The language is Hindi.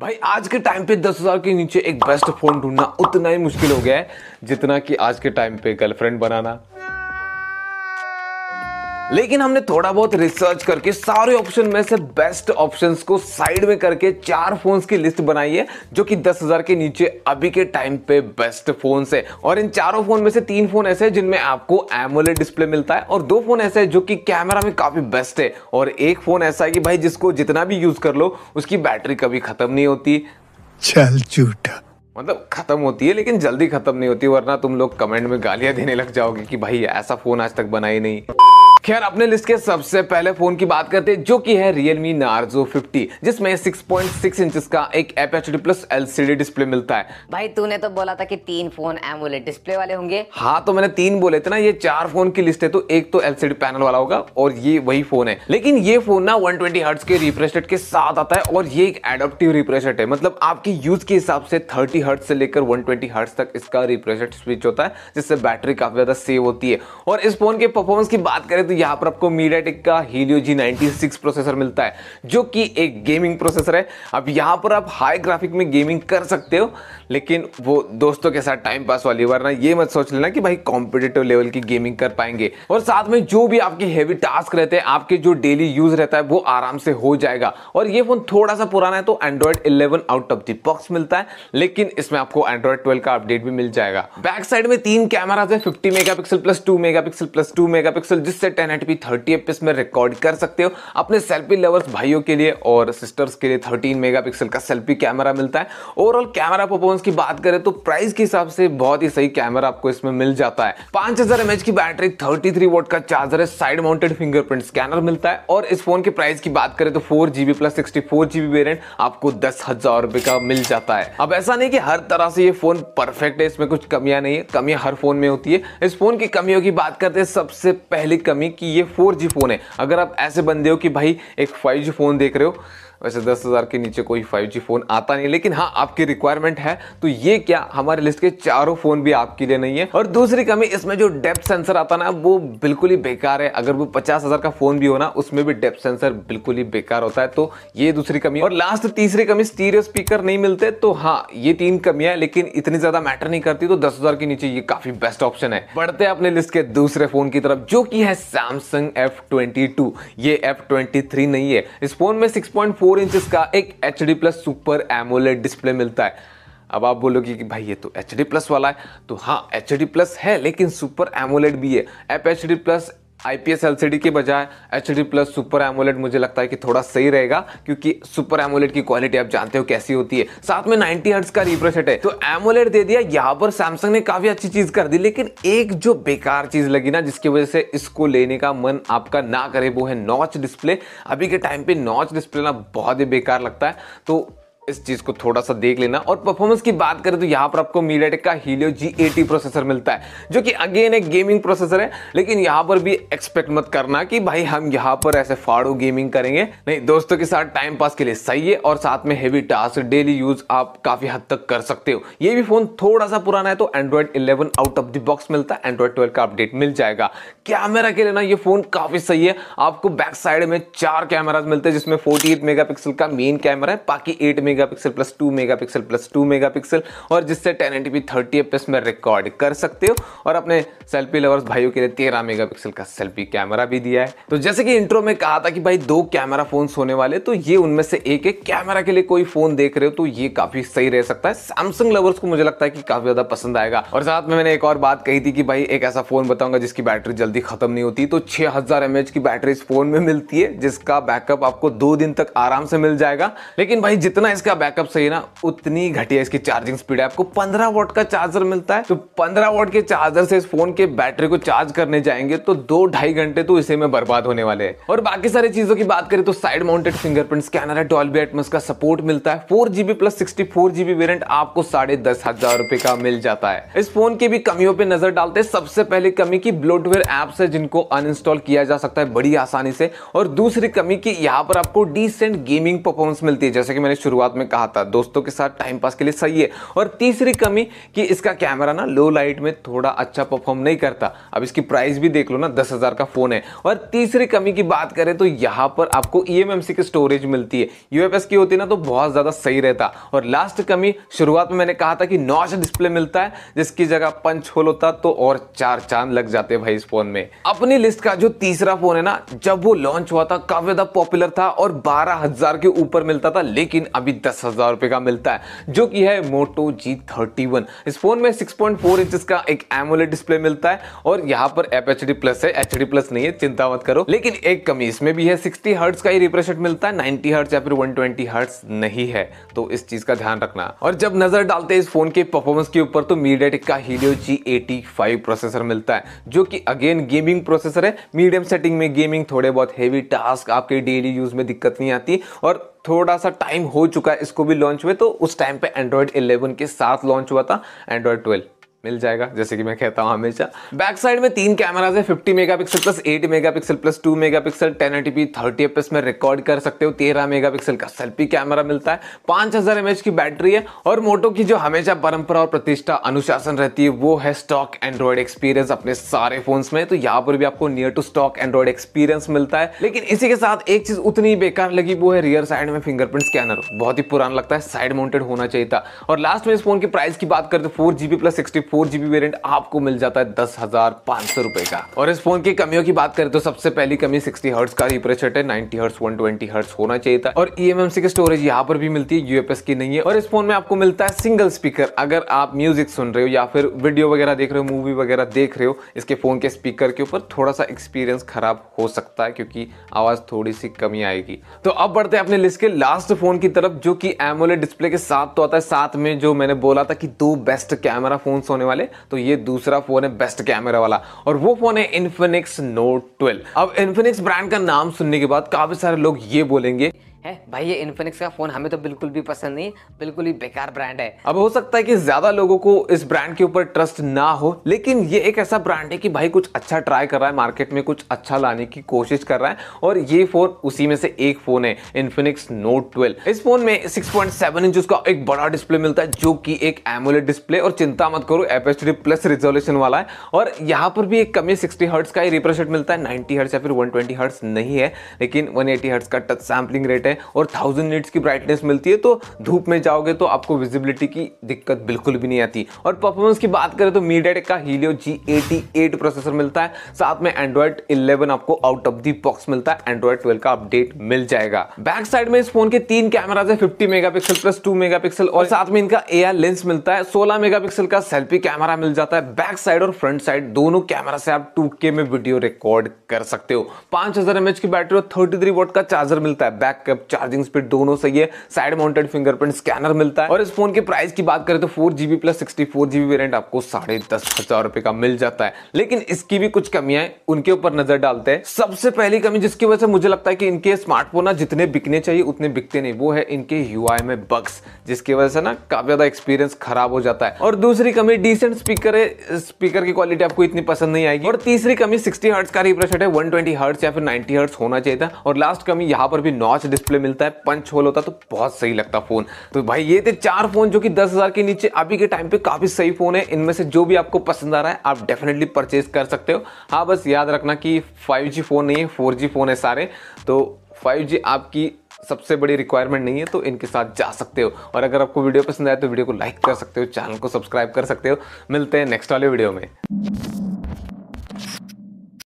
भाई आज के टाइम पे दस हज़ार के नीचे एक बेस्ट फ़ोन ढूंढना उतना ही मुश्किल हो गया है जितना कि आज के टाइम पे गर्लफ्रेंड बनाना लेकिन हमने थोड़ा बहुत रिसर्च करके सारे ऑप्शन में से बेस्ट ऑप्शंस को साइड में करके चार फोन्स की लिस्ट बनाई है जो कि दस हजार के नीचे अभी के टाइम पे बेस्ट फोन्स है और इन चारों फोन में से तीन फोन ऐसे हैं जिनमें आपको एमोलेड डिस्प्ले मिलता है और दो फोन ऐसे हैं जो कि कैमरा में काफी बेस्ट है और एक फोन ऐसा है कि भाई जिसको जितना भी यूज कर लो उसकी बैटरी कभी खत्म नहीं होती चल झूठा मतलब खत्म होती है लेकिन जल्दी खत्म नहीं होती वरना तुम लोग कमेंट में गालियां देने लग जाओगे कि भाई ऐसा फोन आज तक बना ही नहीं खैर अपने लिस्ट के सबसे पहले फोन की बात करते हैं जो कि है Realme Narzo 50 जिसमें 6.6 इंच का एक FHD प्लस LCD डिस्प्ले मिलता है भाई तूने तो बोला था कि तीन फोन एमोलेड डिस्प्ले वाले होंगे हाँ तो मैंने तीन बोले थे ना ये चार फोन की लिस्ट है तो एक तो एलसीडी पैनल वाला होगा और ये वही फोन है लेकिन ये फोन ना 120 ट्वेंटी के रिफ्रेश रेट के साथ आता है और ये एक एडोप्टिव रिफ्रेश रेट है मतलब आपके यूज के हिसाब से थर्टी हर्ट से लेकर वन ट्वेंटी तक इसका रिफ्रेश रेट स्विच होता है जिससे बैटरी काफी ज्यादा सेव होती है और इस फोन के परफॉर्मेंस की बात करें तो यहाँ पर आपको मीडिया टेक का हीलियो जी नाइनटी प्रोसेसर मिलता है जो कि एक गेमिंग प्रोसेसर है अब यहाँ पर आप हाई ग्राफिक में गेमिंग कर सकते हो लेकिन वो दोस्तों के साथ टाइम पास वाली वरना ये मत सोच लेना कि भाई कॉम्पिटेटिव लेवल की गेमिंग कर पाएंगे और साथ में जो भी आपके हैवी टास्क रहते हैं आपके जो डेली यूज रहता है वो आराम से हो जाएगा और ये फोन थोड़ा सा पुराना है तो Android eleven out of the box मिलता है लेकिन इसमें आपको एंड्रॉइड ट्वेल्व का अपडेट भी मिल जाएगा बैक साइड में तीन कैमराज है fifty mega plus two mega plus two mega जिससे एट पी थर्टी एफ में रिकॉर्ड कर सकते हो अपने सेल्फी लवर्स भाइयों के लिए और सिस्टर्स के लिए थर्टीन मेगा का सेल्फी कैमरा मिलता है ओवरऑल कैमरा परफॉर्मेंस की बात करें तो प्राइस के हिसाब से बहुत ही सही कैमरा आपको इसमें मिल जाता है पांच हजार एमएच की बैटरी थर्टी थ्री वोट का चार्जर है साइड माउंटेड फिंगरप्रिंट स्कैनर मिलता है और इस फोन के प्राइस की बात करें तो four GB plus sixty four GB variant आपको दस हजार रुपए का मिल जाता है अब ऐसा नहीं कि हर तरह से ये फोन परफेक्ट है इसमें कुछ कमियां नहीं है कमियां हर फोन में होती है इस फोन की कमियों की बात करते हैं सबसे पहली कमी कि की ये फोर जी फ़ोन है अगर आप ऐसे बंदे हो कि भाई एक फाइव जी फ़ोन देख रहे हो वैसे दस हज़ार के नीचे कोई फाइव जी फ़ोन आता नहीं लेकिन हाँ आपकी रिक्वायरमेंट है तो ये क्या हमारे लिस्ट के चारों फ़ोन भी आपके लिए नहीं है और दूसरी कमी इसमें जो डेप सेंसर आता ना वो बिल्कुल ही बेकार है अगर वो पचास हज़ार का फ़ोन भी हो ना उसमें भी डेप्थ सेंसर बिल्कुल ही बेकार होता है तो ये दूसरी कमी और लास्ट तीसरी कमी स्टीरियो स्पीकर नहीं मिलते तो हाँ ये तीन कमियाँ लेकिन इतनी ज़्यादा मैटर नहीं करती तो दस के नीचे ये काफ़ी बेस्ट ऑप्शन है बढ़ते हैं अपने लिस्ट के दूसरे फ़ोन की तरफ जो कि है सैमसंग एफ ये एफ नहीं है इस फोन में सिक्स पॉइंट फोर इंच का एक H D plus super AMOLED display मिलता है अब आप बोलोगे कि भाई ये तो एच डी प्लस वाला है तो हाँ एच डी प्लस है लेकिन सुपर एमोलेट भी है F H D plus I P के बजाय H D plus super AMOLED मुझे लगता है कि थोड़ा सही रहेगा क्योंकि सुपर एमोलेट की क्वालिटी आप जानते हो कैसी होती है साथ में नाइनटी हर्ट्स का रिफ्रेश है तो एमोलेट दे दिया यहाँ पर सैमसंग ने काफी अच्छी चीज कर दी लेकिन एक जो बेकार चीज लगी ना जिसकी वजह से इसको लेने का मन आपका ना करे वो है नॉच डिस्प्ले अभी के टाइम पे नॉच डिस्प्ले ना बहुत ही बेकार लगता है तो इस चीज़ को थोड़ा सा देख लेना और परफॉर्मेंस की बात करें तो यहाँ पर आपको मीडियाटेक का हीलियो जी एटी प्रोसेसर मिलता है जो कि अगेन एक गेमिंग प्रोसेसर है लेकिन यहाँ पर भी एक्सपेक्ट मत करना कि भाई हम यहाँ पर ऐसे फाड़ो गेमिंग करेंगे नहीं दोस्तों के साथ टाइम पास के लिए सही है और साथ में हेवी टास्क डेली यूज आप काफ़ी हद तक कर सकते हो ये भी फ़ोन थोड़ा सा पुराना है तो Android eleven out of the box मिलता है एंड्रॉयड ट्वेल्व का अपडेट मिल जाएगा कैमरा के लेना ना ये फ़ोन काफ़ी सही है आपको बैक साइड में चार कैमराज मिलते हैं जिसमें फोर्टी एट का मेन कैमरा है बाकी eight mega megapixel plus 2 megapixel plus 2 megapixel और जिससे ten N TP thirty F में रिकॉर्ड कर सकते हो और अपने सेल्फी लवर्स भाइयों के लिए 13 मेगापिक्सल का सेल्फी कैमरा भी दिया है तो जैसे कि इंट्रो में कहा था कि भाई दो कैमरा फोन होने वाले तो ये उनमें से एक एक कैमरा के लिए कोई फोन देख रहे हो तो ये काफी सही रह सकता है सैमसंग लवर्स को मुझे लगता है कि काफी ज्यादा पसंद आएगा और साथ में मैंने एक और बात कही थी कि भाई एक ऐसा फोन बताऊंगा जिसकी बैटरी जल्दी खत्म नहीं होती तो छह हजार की बैटरी इस फोन में मिलती है जिसका बैकअप आपको दो दिन तक आराम से मिल जाएगा लेकिन भाई जितना इस इसका बैकअप सही ना उतनी घटिया इसकी चार्जिंग स्पीड है आपको पंद्रह वोट का चार्जर मिलता है तो पंद्रह वोट के चार्जर से इस फोन के बैटरी को चार्ज करने जाएंगे तो दो ढाई घंटे तो इसे में बर्बाद होने वाले हैं और बाकी सारी चीजों की बात करें तो साइड माउंटेड फिंगरप्रिंट स्कैनर है डॉल्बी एटमस का सपोर्ट मिलता है four GB plus sixty four GB variant आपको साढ़े दस हजार रुपए का मिल जाता है इस फोन की भी कमियों पर नजर डालते हैं सबसे पहले कमी की ब्लोटवेयर एप्स है जिनको अनइंस्टॉल किया जा सकता है बड़ी आसानी से और दूसरी कमी की यहाँ पर आपको डिसेंट गेमिंग परफॉर्मेंस मिलती है जैसे कि मैंने शुरुआत में कहा था दोस्तों के साथ टाइम पास के लिए सही है और तीसरी कमी कि इसका कैमरा ना लो लाइट में थोड़ा अच्छा परफॉर्म नहीं करता अब इसकी प्राइस भी देख लो ना दस हज़ार का फ़ोन है और तीसरी कमी की बात करें तो यहाँ पर आपको ई e की स्टोरेज मिलती है यू की होती ना तो बहुत ज़्यादा सही रहता और लास्ट कमी शुरुआत में मैंने कहा था कि नॉच अच्छा डिस्प्ले मिलता है जिसकी जगह पंच होल होता तो और चार चांद लग जाते भाई इस फोन में अपनी लिस्ट का जो तीसरा फोन है ना जब वो लॉन्च हुआ था काफी ज्यादा पॉपुलर था और बारह हजार के ऊपर मिलता था लेकिन अभी दस हज़ार रुपए का मिलता है जो कि है मोटो जी थर्टी वन इस फोन में सिक्स पॉइंट फोर इंच का एक एमोलेट डिस्प्ले मिलता है और यहाँ पर एफ एच डी प्लस है एच डी प्लस नहीं है चिंता मत करो लेकिन एक कमी इसमें भी है सिक्सटी हर्ट्स का ही रिफ्रेश मिलता है नाइनटी हर्ट्स या फिर वन ट्वेंटी हर्ट्स नहीं है तो इस चीज़ का ध्यान रखना और जब नजर डालते हैं इस फोन के परफॉर्मेंस के ऊपर तो मीडियाटेक का Helio G eighty five processor मिलता है जो कि अगेन गेमिंग प्रोसेसर है मीडियम सेटिंग में गेमिंग थोड़े बहुत हेवी टास्क आपके डेली यूज में दिक्कत नहीं आती और थोड़ा सा टाइम हो चुका है इसको भी लॉन्च हुए तो उस टाइम पे एंड्रॉयड 11 के साथ लॉन्च हुआ था एंड्रॉयड 12 मिल जाएगा जैसे कि मैं कहता हूँ हमेशा बैक साइड में तीन कैमराज है megapixel plus megapixel plus ten megapixel P thirty fps में रिकॉर्ड कर सकते हो मेगा पिक्सल का सेल्फी कैमरा मिलता है पांच हजार की बैटरी है और मोटो की जो हमेशा परंपरा और प्रतिष्ठा अनुशासन रहती है वो है स्टॉक एंड्रॉइड एक्सपीरियंस अपने सारे फोन में तो यहाँ पर भी आपको near to stock Android experience मिलता है लेकिन इसी के साथ एक चीज उतनी बेकार लगी वो है रियर साइड में फिंगरप्रिंट स्कैनर बहुत ही पुराना लगता है साइड माउंटेड होना चाहिए था और लास्ट में इस फोन की प्राइस की बात करते four GB plus sixty four GB variant आपको मिल जाता है दस हजार पांच सौ रुपए का और इस फोन की कमियों की बात करें तो सबसे पहली कमी सिक्सटी हर्ट्स का रिफ्रेश रेट है ninety hertz one twenty hertz होना चाहिए था और ई e ईएमएमसी की स्टोरेज यहाँ पर भी मिलती है यूएपएस की नहीं है और इस फोन में आपको मिलता है सिंगल स्पीकर अगर आप म्यूजिक सुन रहे हो या फिर वीडियो वगैरह देख रहे हो मूवी वगैरह देख रहे हो इसके फोन के स्पीकर के ऊपर थोड़ा सा एक्सपीरियंस खराब हो सकता है क्योंकि आवाज थोड़ी सी कमी आएगी तो अब बढ़ते हैं अपने लिस्ट के लास्ट फोन की तरफ जो कि एमोलेड डिस्प्ले के साथ तो आता है साथ में जो मैंने बोला था कि दो बेस्ट कैमरा फोन होने वाले तो ये दूसरा फोन है बेस्ट कैमरा वाला और वो फोन है इन्फिनिक्स नोट ट्वेल्व अब इन्फिनिक्स ब्रांड का नाम सुनने के बाद काफी सारे लोग ये बोलेंगे है भाई ये इन्फिनिक्स का फोन हमें तो बिल्कुल भी पसंद नहीं बिल्कुल ही बेकार ब्रांड है अब हो सकता है कि ज्यादा लोगों को इस ब्रांड के ऊपर ट्रस्ट ना हो लेकिन ये एक ऐसा ब्रांड है कि भाई कुछ अच्छा ट्राई कर रहा है मार्केट में कुछ अच्छा लाने की कोशिश कर रहा है और ये फोन उसी में से एक फोन है इन्फिनिक्स नोट ट्वेल्व इस फोन में सिक्स पॉइंट सेवन इंच उसका एक बड़ा डिस्प्ले मिलता है जो कि एक एमोलेट डिस्प्ले और चिंता मत करो एपेस्ट्री प्लस रिजोल्यूशन वाला है और यहाँ पर भी एक कमी सिक्सटी हर्ट्स का ही रिप्रेजेंट मिलता है नाइनटी हर्ट्स या फिर वन ट्वेंटी हर्ट्स नहीं है लेकिन वन एटी हर्ट्स का टच सैम्पलिंग रेट है है और थाउजेंड नीट्स की ब्राइटनेस मिलती है तो धूप में जाओगे तो आपको विजिबिलिटी की दिक्कत बिल्कुल भी नहीं आती और परफॉर्मेंस की बात करें तो मीडिया का Helio G eighty eight processor मिलता है साथ में एंड्रॉयड इलेवन आपको आउट ऑफ दी बॉक्स मिलता है एंड्रॉयड ट्वेल्व का अपडेट मिल जाएगा बैक साइड में इस फोन के तीन कैमराज है fifty megapixel plus two megapixel और साथ में इनका ए लेंस मिलता है सोलह मेगापिक्सल का सेल्फी कैमरा मिल जाता है बैक साइड और फ्रंट साइड दोनों कैमरा से आप टू में वीडियो रिकॉर्ड कर सकते हो पांच हजार एमएच की बैटरी और थर्टी थ्री वोट का चार्जर मिलता है बैकअप चार्जिंग स्पीड दोनों सही है साइड माउंटेड फिंगरप्रिंट स्कैनर मिलता है और इस फोन के प्राइस की बात करें तो four GB plus sixty four GB variant आपको साढ़े दस हजार रुपए का मिल जाता है लेकिन इसकी भी कुछ कमियां हैं उनके ऊपर नजर डालते हैं सबसे पहली कमी जिसकी वजह से मुझे लगता है कि इनके स्मार्टफोन ना जितने बिकने चाहिए उतने बिकते नहीं वो है इनके यू में बग्स जिसकी वजह से ना काफी ज्यादा एक्सपीरियंस खराब हो जाता है और दूसरी कमी डिसेंट स्पीकर है स्पीकर की क्वालिटी आपको इतनी पसंद नहीं आएगी और तीसरी कमी सिक्सटी हर्ट्स का रिफ्रेश है वन ट्वेंटी हर्ट्स या फिर नाइन्टी हर्ट्स होना चाहिए था और लास्ट कमी यहाँ पर भी नॉच डिस्प्ले डिस्प्ले मिलता है पंच होल होता तो बहुत सही लगता फ़ोन तो भाई ये थे चार फ़ोन जो कि दस हज़ार के नीचे अभी के टाइम पे काफ़ी सही फ़ोन है इनमें से जो भी आपको पसंद आ रहा है आप डेफिनेटली परचेज कर सकते हो हाँ बस याद रखना कि फाइव फ़ोन नहीं है फोर फ़ोन है सारे तो फाइव आपकी सबसे बड़ी रिक्वायरमेंट नहीं है तो इनके साथ जा सकते हो और अगर आपको वीडियो पसंद आए तो वीडियो को लाइक कर सकते हो चैनल को सब्सक्राइब कर सकते हो मिलते हैं नेक्स्ट वाले वीडियो में